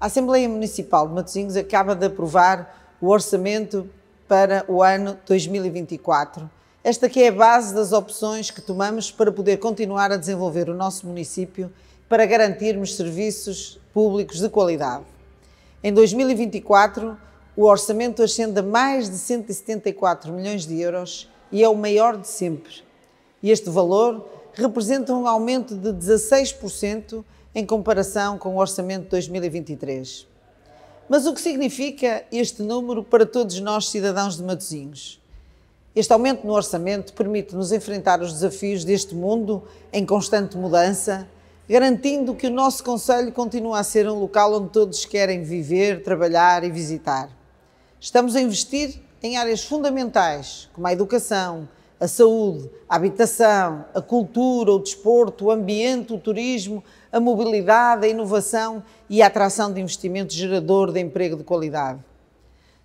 A Assembleia Municipal de Matosinhos acaba de aprovar o orçamento para o ano 2024. Esta que é a base das opções que tomamos para poder continuar a desenvolver o nosso município para garantirmos serviços públicos de qualidade. Em 2024, o orçamento ascende a mais de 174 milhões de euros e é o maior de sempre. E este valor representa um aumento de 16% em comparação com o orçamento de 2023. Mas o que significa este número para todos nós, cidadãos de Matozinhos? Este aumento no orçamento permite-nos enfrentar os desafios deste mundo em constante mudança, garantindo que o nosso Conselho continua a ser um local onde todos querem viver, trabalhar e visitar. Estamos a investir em áreas fundamentais, como a educação, a saúde, a habitação, a cultura, o desporto, o ambiente, o turismo, a mobilidade, a inovação e a atração de investimento gerador de emprego de qualidade.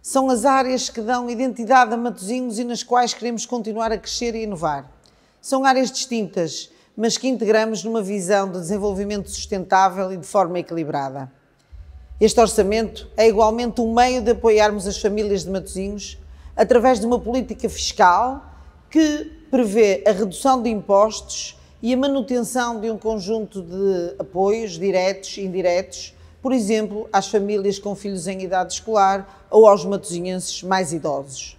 São as áreas que dão identidade a Matosinhos e nas quais queremos continuar a crescer e inovar. São áreas distintas, mas que integramos numa visão de desenvolvimento sustentável e de forma equilibrada. Este orçamento é igualmente um meio de apoiarmos as famílias de Matosinhos através de uma política fiscal que prevê a redução de impostos e a manutenção de um conjunto de apoios diretos e indiretos, por exemplo, às famílias com filhos em idade escolar ou aos matosinhenses mais idosos.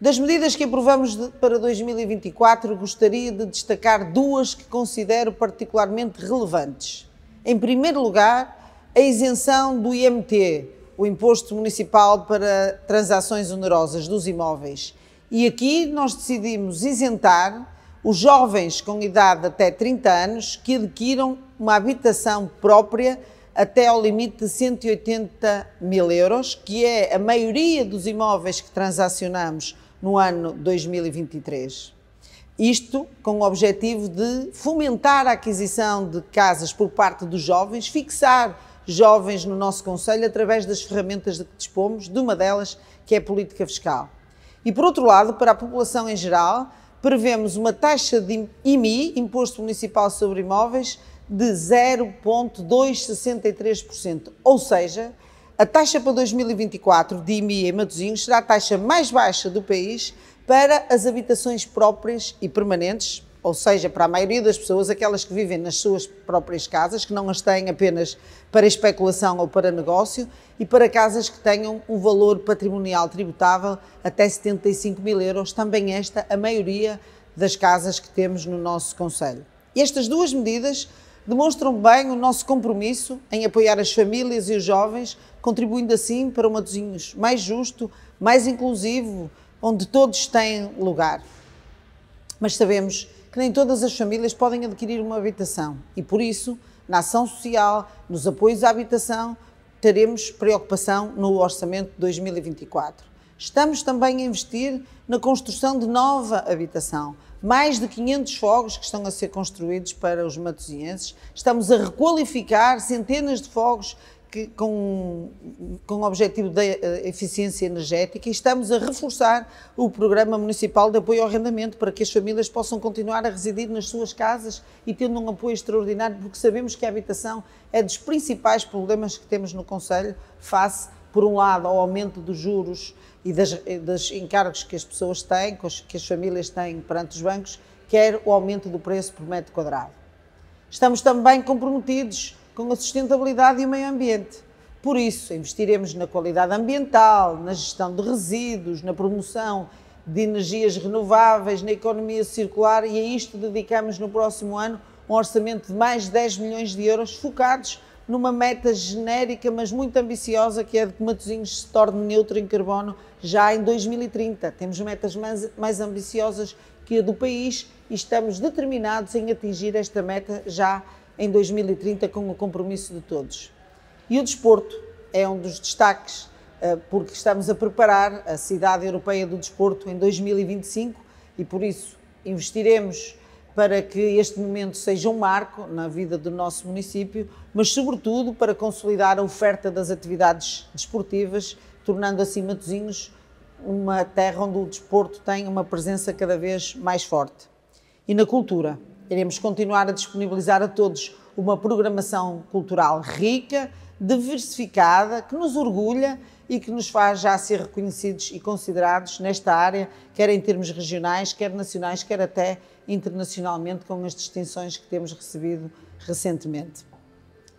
Das medidas que aprovamos para 2024, gostaria de destacar duas que considero particularmente relevantes. Em primeiro lugar, a isenção do IMT, o Imposto Municipal para Transações Onerosas dos Imóveis, e aqui nós decidimos isentar os jovens com idade até 30 anos que adquiram uma habitação própria até ao limite de 180 mil euros, que é a maioria dos imóveis que transacionamos no ano 2023. Isto com o objetivo de fomentar a aquisição de casas por parte dos jovens, fixar jovens no nosso Conselho através das ferramentas de que dispomos, de uma delas que é a política fiscal. E por outro lado, para a população em geral, prevemos uma taxa de IMI, Imposto Municipal sobre Imóveis, de 0,263%. Ou seja, a taxa para 2024 de IMI em Matozinhos será a taxa mais baixa do país para as habitações próprias e permanentes, ou seja, para a maioria das pessoas, aquelas que vivem nas suas próprias casas, que não as têm apenas para especulação ou para negócio, e para casas que tenham um valor patrimonial tributável até 75 mil euros, também esta a maioria das casas que temos no nosso Conselho. Estas duas medidas demonstram bem o nosso compromisso em apoiar as famílias e os jovens, contribuindo assim para um Matosinhos mais justo, mais inclusivo, onde todos têm lugar. Mas sabemos que nem todas as famílias podem adquirir uma habitação e, por isso, na ação social, nos apoios à habitação, teremos preocupação no orçamento de 2024. Estamos também a investir na construção de nova habitação. Mais de 500 fogos que estão a ser construídos para os matosinhenses. Estamos a requalificar centenas de fogos que, com, com o objetivo da eh, eficiência energética e estamos a reforçar o Programa Municipal de Apoio ao Arrendamento para que as famílias possam continuar a residir nas suas casas e tendo um apoio extraordinário, porque sabemos que a habitação é dos principais problemas que temos no Conselho face, por um lado, ao aumento dos juros e das, das encargos que as pessoas têm, que as famílias têm perante os bancos, quer o aumento do preço por metro quadrado. Estamos também comprometidos com a sustentabilidade e o meio ambiente. Por isso, investiremos na qualidade ambiental, na gestão de resíduos, na promoção de energias renováveis, na economia circular e a isto dedicamos no próximo ano um orçamento de mais de 10 milhões de euros focados numa meta genérica, mas muito ambiciosa, que é de que Matosinhos se torne neutro em carbono já em 2030. Temos metas mais, mais ambiciosas que a do país e estamos determinados em atingir esta meta já em em 2030 com o compromisso de todos. E o desporto é um dos destaques, eh, porque estamos a preparar a Cidade Europeia do Desporto em 2025 e por isso investiremos para que este momento seja um marco na vida do nosso município, mas sobretudo para consolidar a oferta das atividades desportivas, tornando assim Matosinhos uma terra onde o desporto tem uma presença cada vez mais forte. E na cultura, Iremos continuar a disponibilizar a todos uma programação cultural rica, diversificada, que nos orgulha e que nos faz já ser reconhecidos e considerados nesta área, quer em termos regionais, quer nacionais, quer até internacionalmente, com as distinções que temos recebido recentemente.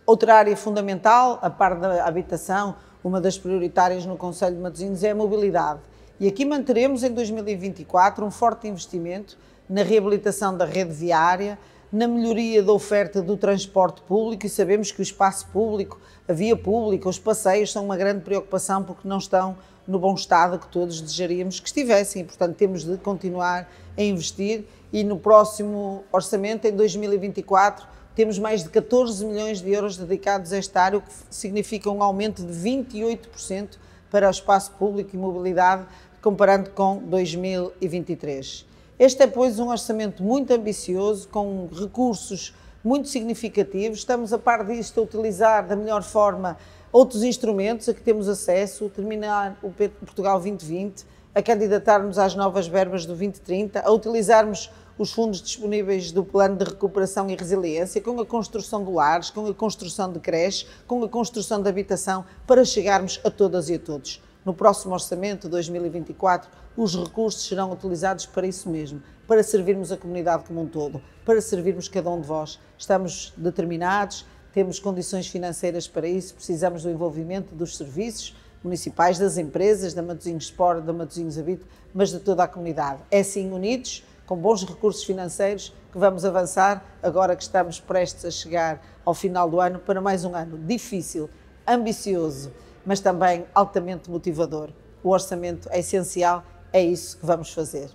Outra área fundamental, a par da habitação, uma das prioritárias no Conselho de Matosinhos é a mobilidade. E aqui manteremos em 2024 um forte investimento na reabilitação da rede viária, na melhoria da oferta do transporte público e sabemos que o espaço público, a via pública, os passeios são uma grande preocupação porque não estão no bom estado que todos desejaríamos que estivessem e, portanto, temos de continuar a investir e no próximo orçamento, em 2024, temos mais de 14 milhões de euros dedicados a esta área, o que significa um aumento de 28% para o espaço público e mobilidade, comparando com 2023. Este é, pois, um orçamento muito ambicioso, com recursos muito significativos. Estamos, a par disto, a utilizar da melhor forma outros instrumentos a que temos acesso, terminar o Portugal 2020, a candidatarmos às novas verbas do 2030, a utilizarmos os fundos disponíveis do Plano de Recuperação e Resiliência, com a construção de lares, com a construção de creches, com a construção de habitação, para chegarmos a todas e a todos. No próximo orçamento de 2024, os recursos serão utilizados para isso mesmo, para servirmos a comunidade como um todo, para servirmos cada um de vós. Estamos determinados, temos condições financeiras para isso, precisamos do envolvimento dos serviços municipais, das empresas, da Matozinhos Sport, da Matozinhos Habito, mas de toda a comunidade. É assim, unidos, com bons recursos financeiros, que vamos avançar agora que estamos prestes a chegar ao final do ano para mais um ano difícil, ambicioso mas também altamente motivador. O orçamento é essencial, é isso que vamos fazer.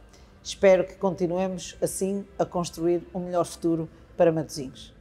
Espero que continuemos assim a construir um melhor futuro para Matosinhos.